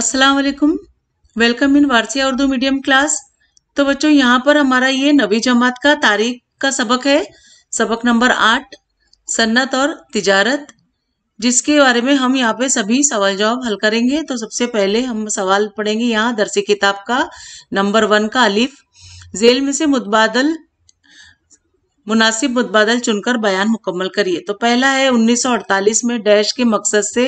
अस्सलाम वालेकुम welcome in Warsia Urdu medium class तो बच्चों यहाँ पर हमारा ये नवी जमात का तारीख का सबक है सबक नंबर आठ सन्नत और तिजारत जिसके बारे में हम यहाँ पे सभी सवाल जवाब हल करेंगे तो सबसे पहले हम सवाल पढ़ेंगे यहाँ दरसी किताब का नंबर वन का अलिफ जेल में से मुतबादल मुनासिब मुतबादल चुनकर बयान मुकम्मल करिए तो पहला है 1948 में डैश के मकसद से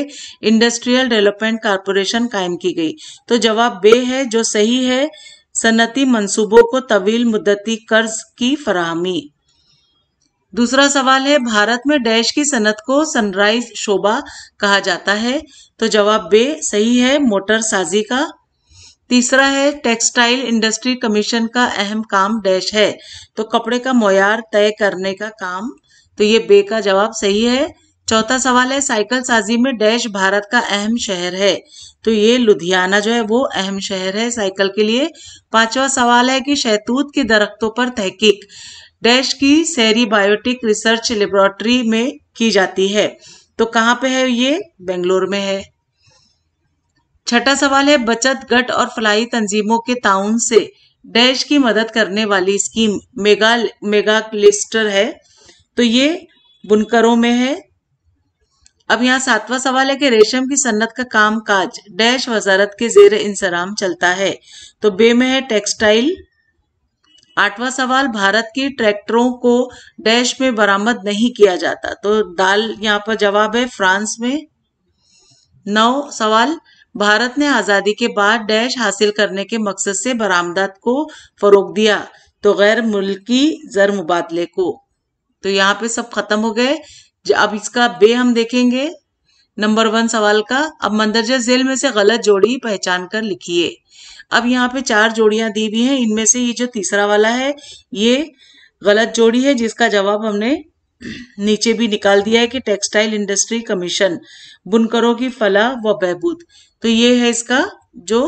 इंडस्ट्रियल डेवलपमेंट कारपोरेशन कायम की गई तो जवाब बे है जो सही है सनती मंसूबों को तवील मुद्दती कर्ज की फरहमी दूसरा सवाल है भारत में डैश की सनत को सनराइज शोभा कहा जाता है तो जवाब बे सही है मोटर साजी का तीसरा है टेक्सटाइल इंडस्ट्री कमीशन का अहम काम डैश है तो कपड़े का मोयार तय करने का काम तो ये बे का जवाब सही है चौथा सवाल है साइकिल साजी में डैश भारत का अहम शहर है तो ये लुधियाना जो है वो अहम शहर है साइकिल के लिए पांचवा सवाल है कि शहतूत के दरख्तों पर तहकीक डैश की सैरी बायोटिक रिसर्च लेबोरेटरी में की जाती है तो कहाँ पे है ये बेंगलोर में है छठा सवाल है बचत गट और फलाई तंजीमों के ताउन से डैश की मदद करने वाली स्कीम मेगा मेगा क्लिस्टर है तो ये बुनकरों में है अब यहाँ सातवां सवाल है कि रेशम की सन्नत का काम काज डैश वजारत के जेर इंसराम चलता है तो बे में है टेक्सटाइल आठवां सवाल भारत की ट्रैक्टरों को डैश में बरामद नहीं किया जाता तो दाल यहाँ पर जवाब है फ्रांस में नौ सवाल भारत ने आज़ादी के बाद डैश हासिल करने के मकसद से बरामदात को फ़रोग दिया तो गैर मुल्की ज़र मुबादले को तो यहाँ पे सब ख़त्म हो गए अब इसका बे हम देखेंगे नंबर वन सवाल का अब मंदरजा जेल में से गलत जोड़ी पहचान कर लिखिए अब यहाँ पे चार जोड़ियां दी हुई हैं इनमें से ये जो तीसरा वाला है ये गलत जोड़ी है जिसका जवाब हमने नीचे भी निकाल दिया है कि टेक्सटाइल इंडस्ट्री कमीशन बुनकरों की फला व बहबूद तो ये है इसका जो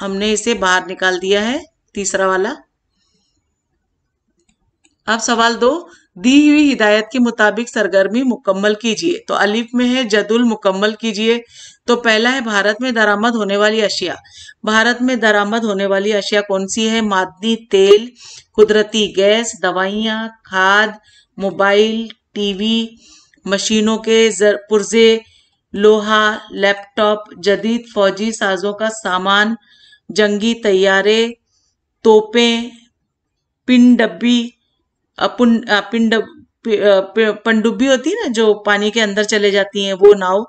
हमने इसे बाहर निकाल दिया है तीसरा वाला अब सवाल दो दी हुई हिदायत के मुताबिक सरगर्मी मुकम्मल कीजिए तो अलिफ में है जदुल मुकम्मल कीजिए तो पहला है भारत में दरामद होने वाली अशिया भारत में दरामद होने वाली अशिया कौन सी है मादनी तेल कुदरती गैस दवाइयां खाद मोबाइल टीवी मशीनों के पुर्जे लोहा लैपटॉप जदीद फौजी साजों का सामान जंगी तैयारे तोपें पिन डब्बी पिंड पनडुब्बी होती है ना जो पानी के अंदर चले जाती हैं वो नाव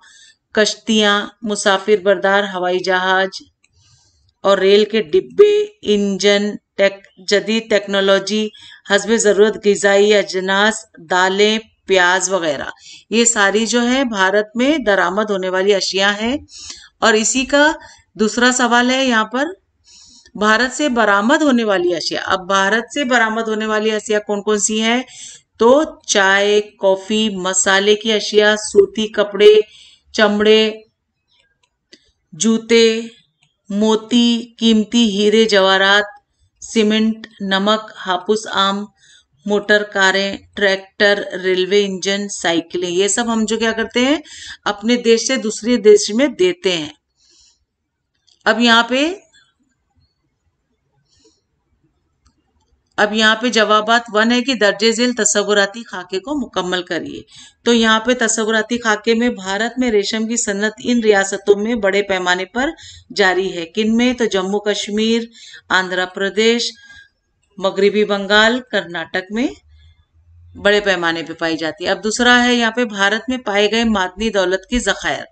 कश्तियाँ मुसाफिर बरदार हवाई जहाज और रेल के डिब्बे इंजन टेक जदीद टेक्नोलॉजी हसब ज़रूरत गजाई अजनास दालें प्याज वगैरह ये सारी जो है भारत में दरामद होने वाली अशिया है और इसी का दूसरा सवाल है यहाँ पर भारत से बरामद होने वाली अशिया अब भारत से बरामद होने वाली अशिया कौन कौन सी है तो चाय कॉफी मसाले की अशिया सूती कपड़े चमड़े जूते मोती कीमती हीरे जवाहरात सीमेंट नमक हापुस आम मोटर कारें ट्रैक्टर रेलवे इंजन साइकिलें ये सब हम जो क्या करते हैं अपने देश से दूसरे देश में देते हैं अब यहाँ पे अब यहाँ पे जवाब वन है कि दर्ज झेल तस्वुराती खाके को मुकम्मल करिए तो यहाँ पे तस्वुराती खाके में भारत में रेशम की सन्नत इन रियासतों में बड़े पैमाने पर जारी है किन में तो जम्मू कश्मीर आंध्र प्रदेश मगरबी बंगाल कर्नाटक में बड़े पैमाने पे पाई जाती है अब दूसरा है यहाँ पे भारत में पाए गए मादनी दौलत के जखायर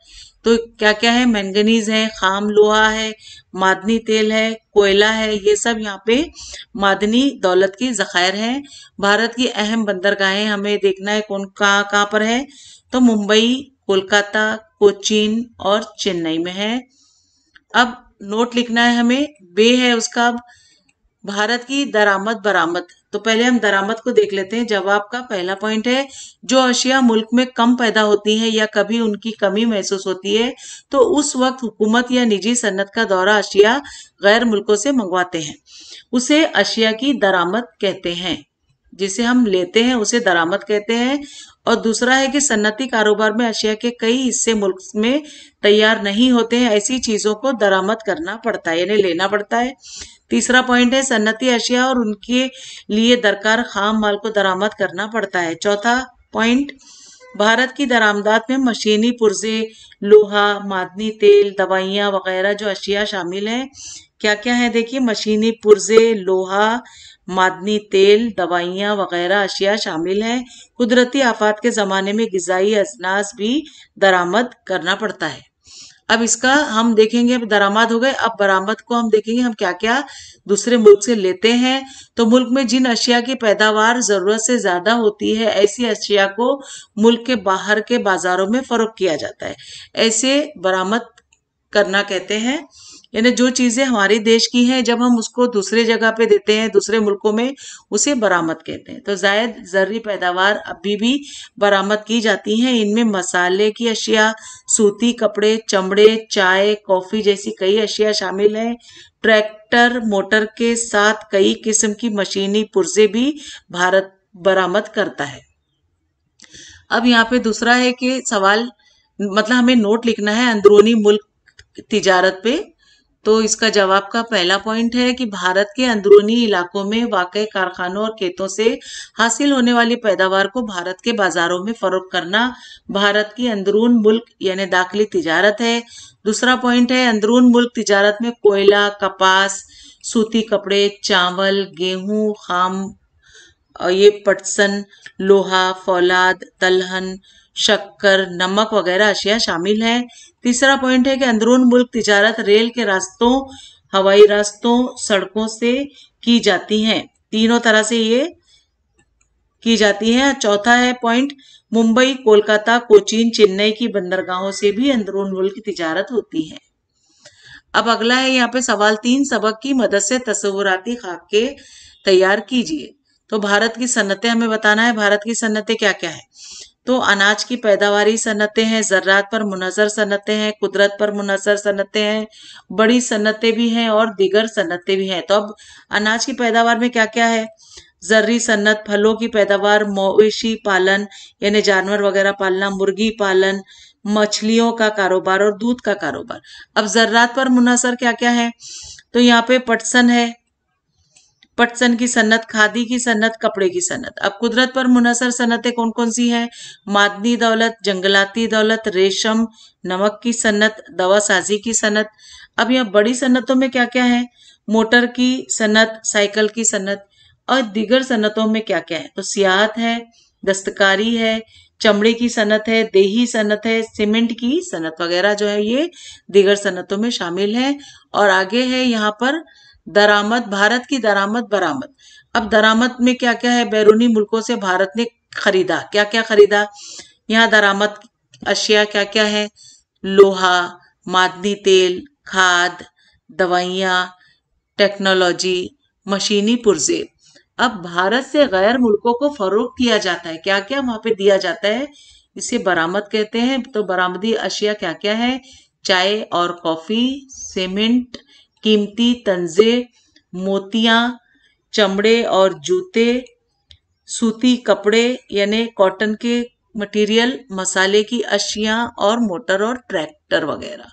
तो क्या क्या है मैंगनीज है खाम लोहा है मादनी तेल है कोयला है ये सब यहाँ पे मादनी दौलत के जखायर है भारत की अहम बंदरगाहें हमें देखना है कौन कहाँ कहाँ पर है तो मुंबई कोलकाता कोचीन और चेन्नई में है अब नोट लिखना है हमें बे है उसका अब भारत की दरामद बरामद तो पहले हम दरामद को देख लेते हैं जवाब का पहला पॉइंट है जो अशिया मुल्क में कम पैदा होती है या कभी उनकी कमी महसूस होती है तो उस वक्त हुकूमत या निजी सन्नत का दौरा अशिया गैर मुल्कों से मंगवाते हैं उसे अशिया की दरामद कहते हैं जिसे हम लेते हैं उसे दरामद कहते हैं और दूसरा है कि सन्नती कारोबार में अशिया के कई हिस्से मुल्क में तैयार नहीं होते हैं ऐसी चीज़ों को दरामद करना पड़ता है यानी लेना पड़ता है तीसरा पॉइंट है सन्नती अशिया और उनके लिए दरकार खाम माल को दरामद करना पड़ता है चौथा पॉइंट भारत की दरामदात में मशीनी पुर्जे लोहा मादनी तेल दवाइयाँ वगैरह जो अशिया शामिल हैं क्या क्या है देखिए मशीनी पुर्जे लोहा मादनी तेल दवाइयाँ वगैरह अशिया शामिल हैं कुदरती आफात के ज़माने में गजाई अजनास भी दरामद करना पड़ता है अब इसका हम देखेंगे दरामद हो गए अब बरामद को हम देखेंगे हम क्या क्या दूसरे मुल्क से लेते हैं तो मुल्क में जिन अशिया की पैदावार जरूरत से ज्यादा होती है ऐसी अशिया को मुल्क के बाहर के बाजारों में फरोख किया जाता है ऐसे बरामद करना कहते हैं यानी जो चीज़ें हमारे देश की हैं जब हम उसको दूसरे जगह पे देते हैं दूसरे मुल्कों में उसे बरामद कहते हैं तो जायद जर्री पैदावार अभी भी बरामद की जाती हैं इनमें मसाले की अशिया सूती कपड़े चमड़े चाय कॉफ़ी जैसी कई अशिया शामिल हैं ट्रैक्टर मोटर के साथ कई किस्म की मशीनी पुर्जे भी भारत बरामद करता है अब यहाँ पे दूसरा है कि सवाल मतलब हमें नोट लिखना है अंदरूनी मुल्क तिजारत पे तो इसका जवाब का पहला पॉइंट है कि भारत के अंदरूनी इलाकों में वाकई कारखानों और खेतों से हासिल होने वाली पैदावार को भारत के बाजारों में फरोख करना भारत की अंदरून मुल्क यानी दाखिली तिजारत है दूसरा पॉइंट है अंदरून मुल्क तिजारत में कोयला कपास सूती कपड़े चावल गेहूं खाम ये पटसन लोहा फौलाद दलहन शक्कर नमक वगैरह अशिया शामिल है तीसरा पॉइंट है कि अंदरून मुल्क तिजारत रेल के रास्तों हवाई रास्तों सड़कों से की जाती है तीनों तरह से ये की जाती है चौथा है पॉइंट मुंबई कोलकाता कोचीन चेन्नई की बंदरगाहों से भी अंदरून मुल्क तिजारत होती है अब अगला है यहाँ पे सवाल तीन सबक की मदद से तस्वुराती खाके तैयार कीजिए तो भारत की सन्नतें हमें बताना है भारत की सन्नतें क्या क्या है तो अनाज की पैदावारी सनतें हैं ज़रात पर मुनजर सनतें हैं कुदरत पर मुनजर सनतें हैं बड़ी सनतें भी हैं और दिगर सनतें भी हैं तो अब अनाज की पैदावार में क्या क्या है जर्री सन्नत फलों की पैदावार मवेशी पालन यानी जानवर वगैरह पालना मुर्गी पालन मछलियों का कारोबार और दूध का कारोबार अब जर्रात पर मुनसर क्या क्या है तो यहाँ पे पटसन है पटसन की सन्नत खादी की सन्नत कपड़े की सन्नत अब कुदरत पर मुनसर सन्नतें कौन कौन सी हैं मादनी दौलत जंगलाती दौलत रेशम नमक की सन्नत दवा साजी की सन्नत अब यहाँ बड़ी सन्नतों में क्या क्या है मोटर की सन्नत साइकिल की सन्नत और दीगर सन्नतों में क्या क्या है तो सियाहत है दस्तकारी है चमड़े की सनत है देही सनत है सीमेंट की सनत वगैरह जो है ये दिगर सनतों में शामिल है और आगे है यहाँ पर दरामद भारत की दरामद बरामद अब दरामद में क्या क्या है बैरूनी मुल्कों से भारत ने खरीदा क्या क्या खरीदा यहाँ दरामद अशिया क्या क्या है लोहा मादनी तेल खाद दवाइयाँ टेक्नोलॉजी मशीनी पुरजे अब भारत से गैर मुल्कों को फरोख किया जाता है क्या क्या वहाँ पे दिया जाता है इसे बरामद कहते हैं तो बरामदी अशिया क्या क्या है चाय और कॉफ़ी सीमेंट कीमती तंजे मोतियाँ चमड़े और जूते सूती कपड़े यानी कॉटन के मटेरियल मसाले की अशिया और मोटर और ट्रैक्टर वगैरह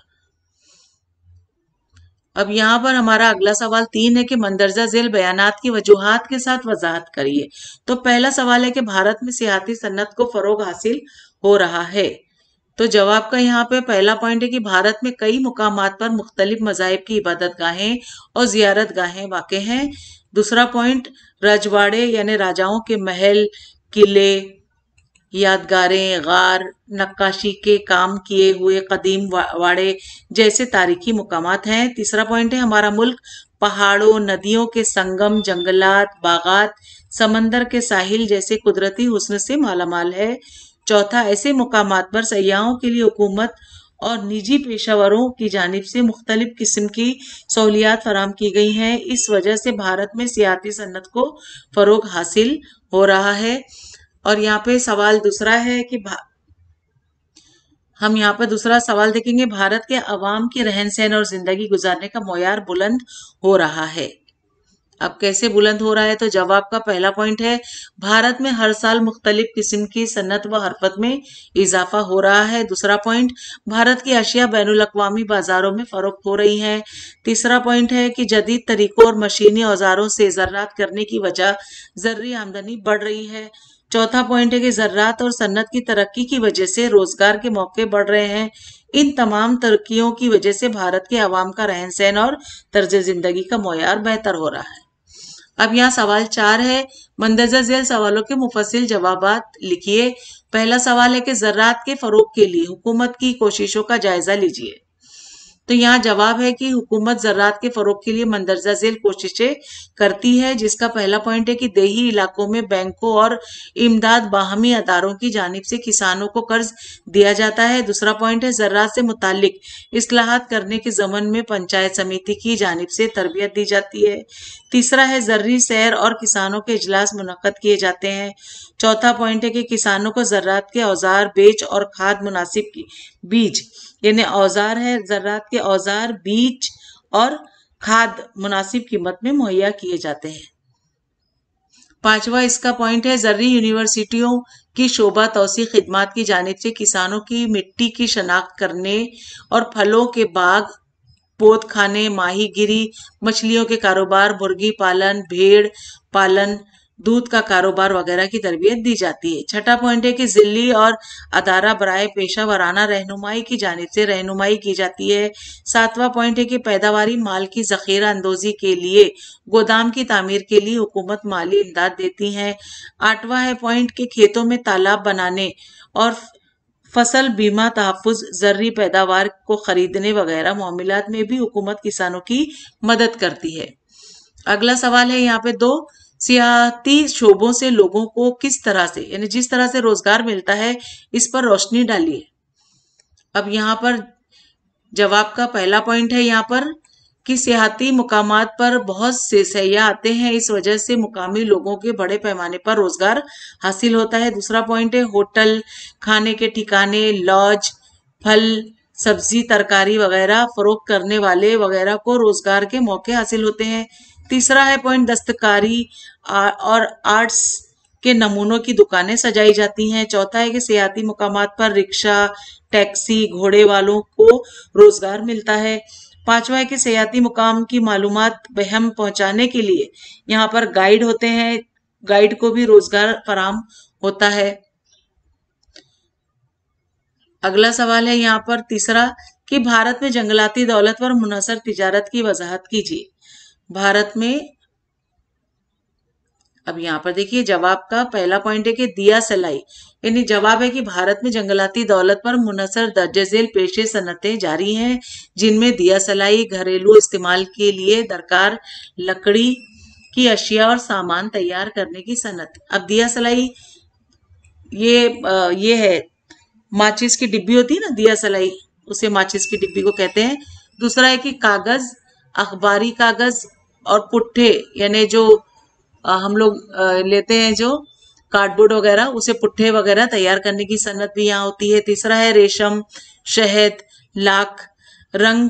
अब यहाँ पर हमारा अगला सवाल तीन है कि मंदरजा जेल बयानात की वजूहत के साथ वजाहत करिए तो पहला सवाल है कि भारत में सियाती सन्नत को फरोग हासिल हो रहा है तो जवाब का यहाँ पे पहला पॉइंट है कि भारत में कई मुकाम पर मुख्तलिफ मजाहब की इबादत गाहें और जियारत गाहें वाक़ हैं दूसरा पॉइंट रजवाड़े यानि राजाओं के महल किले यादगारें गार नक्काशी के काम किए हुए कदीम वाड़े जैसे तारीखी मुकाम हैं तीसरा पॉइंट है हमारा मुल्क पहाड़ों नदियों के संगम जंगलात बागात समंदर के साहिल जैसे कुदरती हुसन से मालामाल है चौथा ऐसे मकाम पर सयाहों के लिए हुकूमत और निजी पेशावरों की जानब से मुख्तलिफ किस्म की सहूलियात फराम की गई हैं इस वजह से भारत में सियाती सन्नत को फ़रोग हासिल हो रहा है और यहाँ पे सवाल दूसरा है कि हम यहाँ पर दूसरा सवाल देखेंगे भारत के अवाम के रहन सहन और ज़िंदगी गुजारने का मैार बुलंद हो रहा है अब कैसे बुलंद हो रहा है तो जवाब का पहला पॉइंट है भारत में हर साल मुख्तलिफ किस्म की सन्नत व हरपत में इजाफा हो रहा है दूसरा पॉइंट भारत की अशिया बैन अवी बाजारों में फ़रोख्त हो रही है तीसरा पॉइंट है कि जदीद तरीक़ों और मशीनी औजारों से ज़रात करने की वजह ज़र्री आमदनी बढ़ रही है चौथा पॉइंट है कि ज़रात और सन्नत की तरक्की की वजह से रोज़गार के मौके बढ़ रहे हैं इन तमाम तरक्कियों की वजह से भारत के आवाम का रहन सहन और तर्ज ज़िंदगी का मैार बेहतर हो रहा है अब यहाँ सवाल चार है मंदरजा जेल सवालों के मुफसिल जवाब लिखिए पहला सवाल है कि ज़रात के फ़रोग के लिए हुकूमत की कोशिशों का जायज़ा लीजिए तो यहाँ जवाब है कि हुकूमत ज़रात के फरोग के लिए मंदरजा झेल कोशिशें करती है जिसका पहला पॉइंट है कि देही इलाकों में बैंकों और इमदाद बाहमी अदारों की जानब से किसानों को कर्ज दिया जाता है दूसरा पॉइंट है ज़रात से मुतक असलाहत करने के जमन में पंचायत समिति की जानब से तरबियत दी जाती है तीसरा है जर्री सैर और किसानों के अजलास मुनद किए जाते हैं चौथा पॉइंट है कि किसानों को ज़रात के औजार बेच और खाद मुनासिब बीज यानी औजार है ज़रात के औजार बीज और खाद मुनासिब कीमत में मुहैया किए जाते हैं पांचवा इसका पॉइंट है जर्री यूनिवर्सिटियों की शोभा तोसी खिदमत की जानब से किसानों की मिट्टी की शनाख्त करने और फलों के बाग पोत खाने माही गिरी मछलियों के कारोबार मुर्गी पालन भेड़ पालन दूध का कारोबार वगैरह की तरबियत दी जाती है छठा पॉइंट है कि जिली और अदारा बरए पेशा वराना रहनुमाई की जानब से रहनुमाई की जाती है सातवां पॉइंट है कि पैदावारी माल की जखीरा अंदोजी के लिए गोदाम की तामीर के लिए हुकूमत माली इमदाद देती है आठवां है पॉइंट के खेतों में तालाब बनाने और फसल बीमा तहफ़ जर्री पैदावार को ख़रीदने वगैरह मामला में भी हुकूमत किसानों की मदद करती है अगला सवाल है यहाँ पे दो सियाती शोबों से लोगों को किस तरह से यानी जिस तरह से रोजगार मिलता है इस पर रोशनी डालिए अब यहाँ पर जवाब का पहला पॉइंट है यहाँ पर कि सियाती मुकाम पर बहुत से सयाह आते हैं इस वजह से मुकामी लोगों के बड़े पैमाने पर रोजगार हासिल होता है दूसरा पॉइंट है होटल खाने के ठिकाने लॉज फल सब्जी तरकारी वगैरह फरोख करने वाले वगैरह को रोजगार के मौके हासिल होते हैं तीसरा है पॉइंट दस्तकारी और आर्ट्स के नमूनों की दुकानें सजाई जाती हैं चौथा है कि सियाती मुकाम पर रिक्शा टैक्सी घोड़े वालों को रोजगार मिलता है पांचवा है कि सियाती मुकाम की मालूम बहम पहुंचाने के लिए यहाँ पर गाइड होते हैं गाइड को भी रोजगार फराम होता है अगला सवाल है यहाँ पर तीसरा कि भारत में जंगलाती दौलत पर मुनसर तजारत की वजाहत कीजिए भारत में अब यहां पर देखिए जवाब का पहला पॉइंट है कि दिया सलाई यानी जवाब है कि भारत में जंगलाती दौलत पर मुनसर दर्ज झेल पेशे सनतें जारी हैं जिनमें दिया सलाई घरेलू इस्तेमाल के लिए दरकार लकड़ी की अशिया और सामान तैयार करने की सनत अब दिया सलाई ये आ, ये है माचिस की डिब्बी होती है ना दिया सलाई उसे माचिस की डिब्बी को कहते हैं दूसरा है कि कागज अखबारी कागज और पुट्ठे यानी जो हम लोग लेते हैं जो कार्डबोर्ड वगैरह उसे पुट्ठे वगैरह तैयार करने की सन्नत भी यहाँ होती है तीसरा है रेशम शहद लाख रंग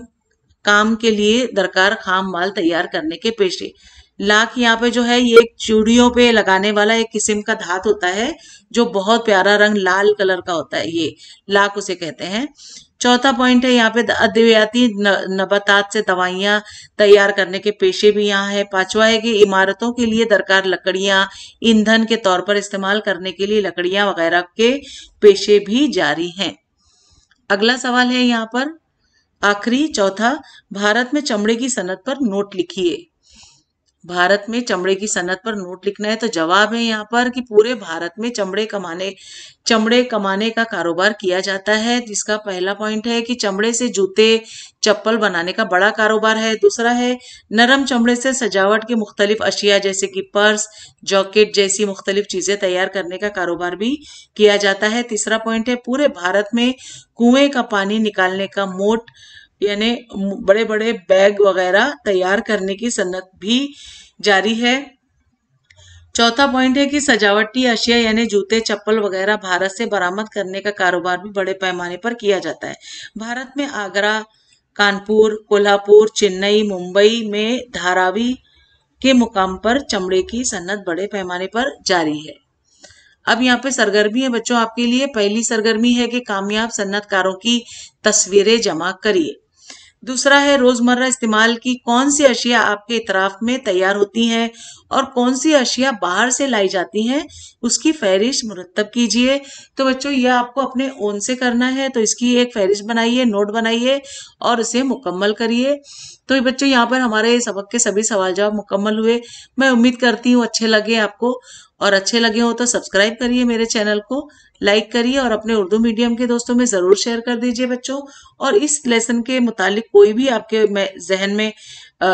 काम के लिए दरकार खाम माल तैयार करने के पेशे लाख यहाँ पे जो है ये चूड़ियों पे लगाने वाला एक किस्म का धात होता है जो बहुत प्यारा रंग लाल कलर का होता है ये लाख उसे कहते हैं चौथा पॉइंट है यहाँ पे अद्वियाती नबातात से दवाइयाँ तैयार करने के पेशे भी यहाँ है पांचवा है कि इमारतों के लिए दरकार लकड़ियाँ ईंधन के तौर पर इस्तेमाल करने के लिए लकड़ियाँ वगैरह के पेशे भी जारी हैं अगला सवाल है यहाँ पर आखिरी चौथा भारत में चमड़े की सनत पर नोट लिखिए भारत में चमड़े की सनत पर नोट लिखना है तो जवाब है यहाँ पर कि पूरे भारत में चमड़े कमाने चमड़े कमाने का कारोबार किया जाता है जिसका पहला पॉइंट है कि चमड़े से जूते चप्पल बनाने का बड़ा कारोबार है दूसरा है नरम चमड़े से सजावट की मुख्तलिफ अशिया जैसे कि पर्स जॉकेट जैसी मुख्तलिफ चीज़ें तैयार करने का कारोबार भी किया जाता है तीसरा पॉइंट है पूरे भारत में कुएं का पानी निकालने का मोट यानी बड़े बड़े बैग वगैरह तैयार करने की सन्नत भी जारी है चौथा पॉइंट है कि सजावटी अशिया यानी जूते चप्पल वगैरह भारत से बरामद करने का कारोबार भी बड़े पैमाने पर किया जाता है भारत में आगरा कानपुर कोल्हापुर चेन्नई मुंबई में धारावी के मुकाम पर चमड़े की सन्नत बड़े पैमाने पर जारी है अब यहाँ पे सरगर्मी है बच्चों आपके लिए पहली सरगर्मी है कि कामयाब सन्नतकारों की तस्वीरें जमा करिए दूसरा है रोज़मर्रा इस्तेमाल की कौन सी अशिया आपके इतराफ में तैयार होती हैं और कौन सी अशिया बाहर से लाई जाती हैं उसकी फहरिश मुरतब कीजिए तो बच्चों यह आपको अपने ओन से करना है तो इसकी एक फहरिश बनाइए नोट बनाइए और इसे मुकम्मल करिए तो बच्चों यहाँ पर हमारे सबक के सभी सवाल जवाब मुकम्मल हुए मैं उम्मीद करती हूँ अच्छे लगे आपको और अच्छे लगे हो तो सब्सक्राइब करिए मेरे चैनल को लाइक करिए और अपने उर्दू मीडियम के दोस्तों में ज़रूर शेयर कर दीजिए बच्चों और इस लेसन के मुतालिक कोई भी आपके जहन में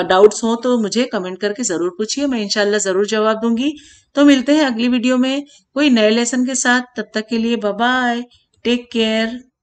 डाउट्स हों तो मुझे कमेंट करके ज़रूर पूछिए मैं इनशाला ज़रूर जवाब दूंगी तो मिलते हैं अगली वीडियो में कोई नए लेसन के साथ तब तक के लिए बाय टेक केयर